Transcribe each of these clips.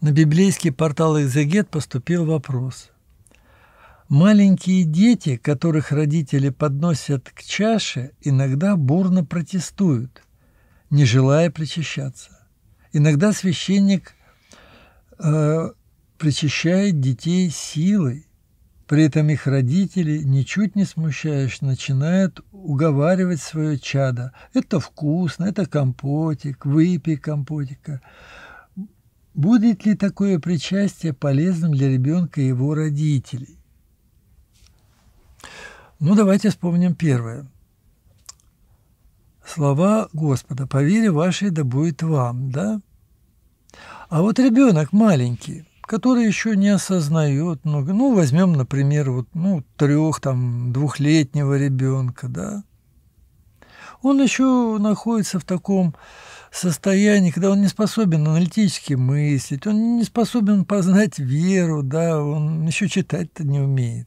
На библейский портал «Экзегет» поступил вопрос. Маленькие дети, которых родители подносят к чаше, иногда бурно протестуют, не желая причащаться. Иногда священник э, причащает детей силой, при этом их родители, ничуть не смущаясь, начинают уговаривать свое чадо. Это вкусно, это компотик, выпей компотика. Будет ли такое причастие полезным для ребенка и его родителей? Ну, давайте вспомним первое. Слова Господа «По вашей да будет вам», да? А вот ребенок маленький, который еще не осознает много, ну, возьмем, например, вот, ну, трех, там, двухлетнего ребенка, да, он еще находится в таком состоянии, когда он не способен аналитически мыслить, он не способен познать веру, да, он еще читать-то не умеет.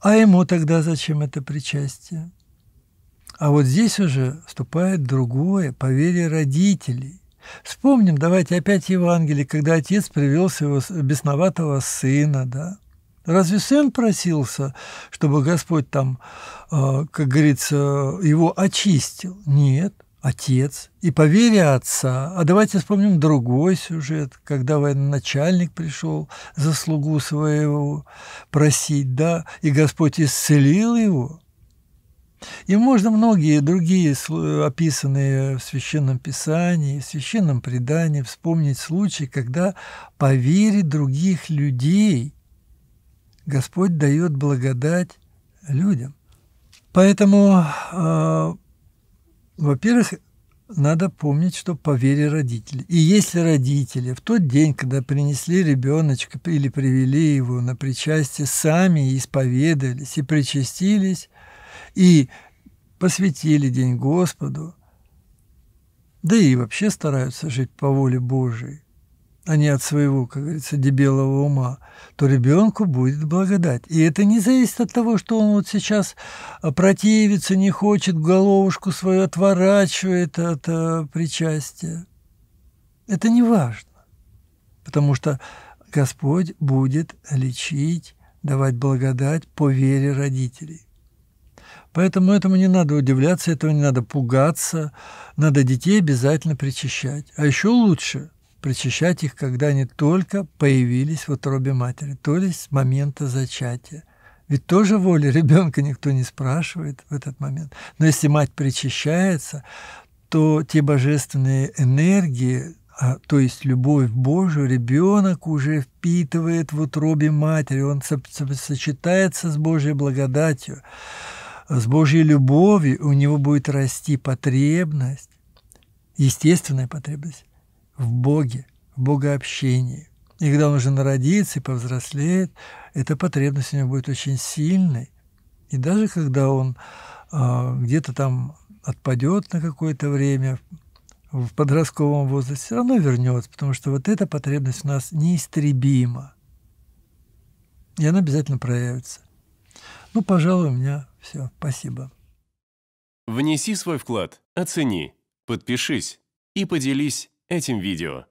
А ему тогда зачем это причастие? А вот здесь уже вступает другое, по вере родителей. Вспомним, давайте опять Евангелие, когда отец привел своего бесноватого сына, да, Разве сын просился, чтобы Господь там, э, как говорится, его очистил? Нет, отец. И по вере отца. А давайте вспомним другой сюжет, когда военачальник пришел за слугу своего просить, да, и Господь исцелил его. И можно многие другие, описанные в Священном Писании, в Священном Предании, вспомнить случаи, когда по вере других людей Господь дает благодать людям. Поэтому, э, во-первых, надо помнить, что по вере родителей. И если родители в тот день, когда принесли ребеночка или привели его на причастие, сами исповедались и причастились, и посвятили день Господу, да и вообще стараются жить по воле Божией, а не от своего, как говорится, дебелого ума, то ребенку будет благодать. И это не зависит от того, что он вот сейчас а, противится, не хочет, головушку свою отворачивает от а, причастия. Это не важно, потому что Господь будет лечить, давать благодать по вере родителей. Поэтому этому не надо удивляться, этого не надо пугаться, надо детей обязательно причащать. А еще лучше – причащать их, когда они только появились в утробе матери, то есть с момента зачатия. Ведь тоже воли ребенка никто не спрашивает в этот момент. Но если мать причащается, то те божественные энергии, а, то есть любовь Божию, ребенок уже впитывает в утробе матери, он сочетается с Божьей благодатью, с Божьей любовью, у него будет расти потребность, естественная потребность в Боге, в богообщении. И когда он уже народится и повзрослеет, эта потребность у него будет очень сильной. И даже когда он э, где-то там отпадет на какое-то время в подростковом возрасте, все равно вернется, потому что вот эта потребность у нас неистребима. И она обязательно проявится. Ну, пожалуй, у меня все. Спасибо. Внеси свой вклад, оцени, подпишись и поделись этим видео.